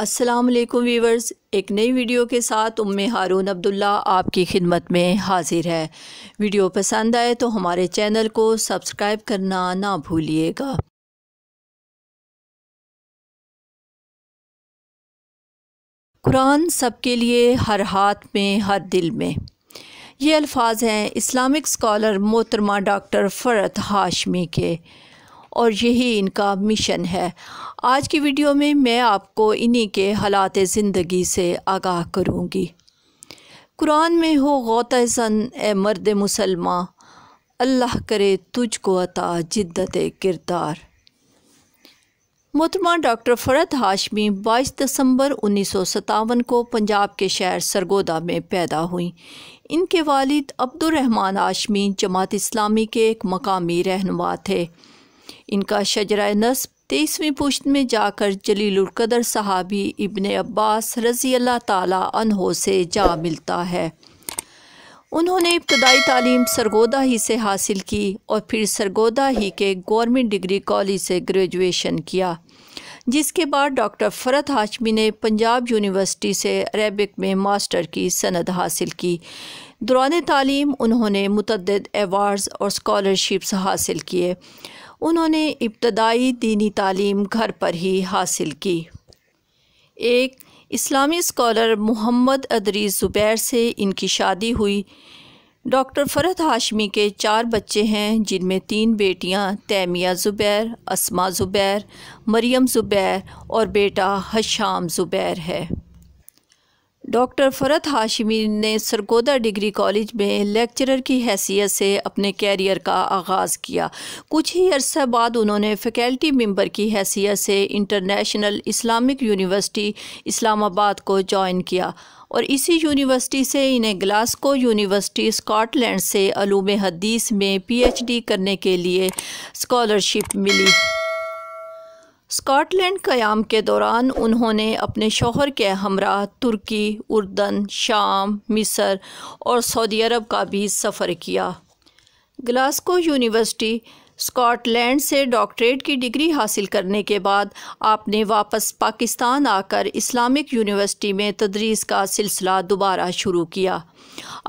अस्सलाम वालेकुम वीवर्स एक नई वीडियो के साथ उम्म हारून अब्दुल्ला आपकी खिदमत में हाजिर है वीडियो पसंद आए तो हमारे चैनल को सब्सक्राइब करना ना भूलिएगा कुरान सबके लिए हर हाथ में हर दिल में ये अल्फाज हैं इस्लामिक स्कॉलर मोहतरमा डॉक्टर फ़रत हाशमी के और यही इनका मिशन है आज की वीडियो में मैं आपको इन्हीं के हालात ज़िंदगी से आगाह करूँगी कुरान में हो गौतन ए मर्द मुसलमान अल्लाह करे तुझको अता जिद्दत किरदार मोहतरमा डॉक्टर फ़रत हाशमी 22 दिसंबर उन्नीस को पंजाब के शहर सरगोदा में पैदा हुई इनके वालिद अब्दुलरहमान हाशमी जमात इस्लामी के एक मकामी रहनुमा थे इनका शजरा नस्ब तेईसवीं पुश्त में जाकर जलीलकदर सहाबी इबन अब्बास रज़ी अल्लाह तहों से जा मिलता है उन्होंने इब्तदाई तालीम सरगोदा ही से हासिल की और फिर सरगोदा ही के गवर्नमेंट डिग्री कॉलेज से ग्रेजुएशन किया जिसके बाद डॉक्टर फ़रत हाशमी ने पंजाब यूनिवर्सिटी से अरेबिक में मास्टर की सनद हासिल की दौरान तालीम उन्होंने मतदद एवार्ड्स और स्कॉलरशिप्स हासिल किए उन्होंने इब्तदाई दीनी तालीम घर पर ही हासिल की एक इस्लामी स्कॉलर मोहम्मद अदरी ज़ुबैर से इनकी शादी हुई डॉक्टर फ़रत हाशमी के चार बच्चे हैं जिनमें तीन बेटियां तैमिया ज़ुबैर असमा ज़ुबैर मरियम ज़ुबैर और बेटा हशाम ज़ुबैर है डॉक्टर फरत हाशमी ने सरगोदा डिग्री कॉलेज में लेक्चरर की हैसियत से अपने कैरियर का आगाज़ किया कुछ ही अरसा बाद उन्होंने फैकल्टी मेंबर की हैसियत से इंटरनेशनल इस्लामिक यूनिवर्सिटी इस्लामाबाद को जॉइन किया और इसी यूनिवर्सिटी से इन्हें ग्लासगो यूनिवर्सिटी स्कॉटलैंड से अलूम हदीस में पीएचडी करने के लिए स्कॉलरशिप मिली स्कॉटलैंड क़याम के दौरान उन्होंने अपने शोहर के हमरा तुर्की उर्दन शाम मिस्र और सऊदी अरब का भी सफ़र किया ग्लास्को यूनिवर्सिटी स्कॉटलैंड से डॉक्टरेट की डिग्री हासिल करने के बाद आपने वापस पाकिस्तान आकर इस्लामिक यूनिवर्सिटी में तदरीस का सिलसिला दोबारा शुरू किया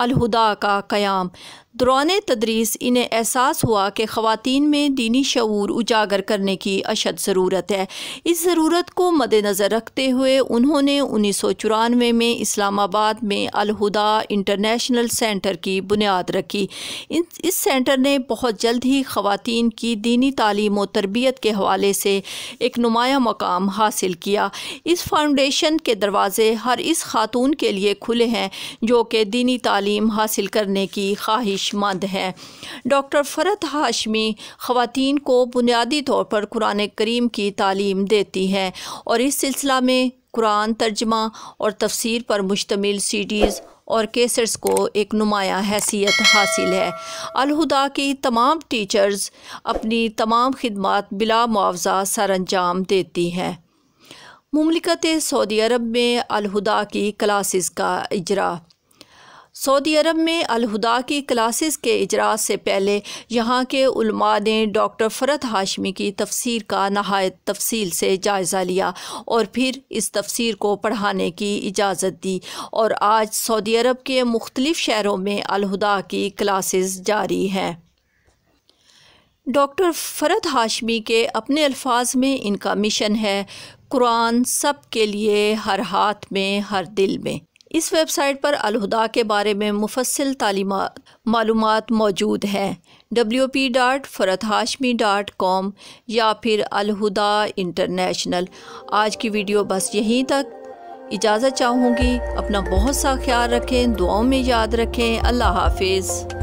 अलहुदा का क़याम दौरान तदरीस इन्हें एहसास हुआ कि खातन में दीनी शूर उजागर करने की अशद ज़रूरत है इस ज़रूरत को मद्नज़र रखते हुए उन्होंने उन्नीस सौ चौरानवे में इस्लामाबाद में अलहुदा इंटरनेशनल सेंटर की बुनियाद रखी इस सेंटर ने बहुत जल्द ही खातन की दीनी तालीम और तरबियत के हवाले से एक नुमाया मकाम हासिल किया इस फाउंडेशन के दरवाज़े हर इस खातून के लिए खुले हैं जो कि दीनी तालीम हासिल करने की ख्वाहिश मंद हैं डॉक्टर फ़रत हाशमी ख़वान को बुनियादी तौर पर कुरान करीम की तालीम देती हैं और इस सिलसिला में कुरान तर्जमा और तफसीर पर मुश्तमिल सीडीज़ और केसर्स को एक नुमाया हैसियत हासिल है अलहुदा की तमाम टीचर्स अपनी तमाम खदमात बिला मुआवजा सर अंजाम देती हैं ममलिकत सऊदी अरब में अलहुदा की क्लासेस का इजरा सऊदी अरब में अलहुदा की क्लासेस के इजरात से पहले यहाँ के उलमा ने डॉक्टर फ़रत हाशमी की तफसीर का नहायत तफसील से जायज़ा लिया और फिर इस तफसीर को पढ़ाने की इजाज़त दी और आज सऊदी अरब के मुख्तलिफ़ शहरों में अलहुदा की क्लासेस जारी हैं डॉक्टर फ़रत हाशमी के अपने अल्फाज में इनका मिशन है कुरान सब के लिए हर हाथ में हर दिल में इस वेबसाइट पर अलहदा के बारे में मुफसल तलीम मालूम मौजूद हैं W P dot Farhat Hashmi dot com या फिर अलहुदा इंटरनेशनल आज की वीडियो बस यहीं तक इजाज़त चाहूँगी अपना बहुत सा ख्याल रखें दुआओं में याद रखें अल्लाह हाफिज़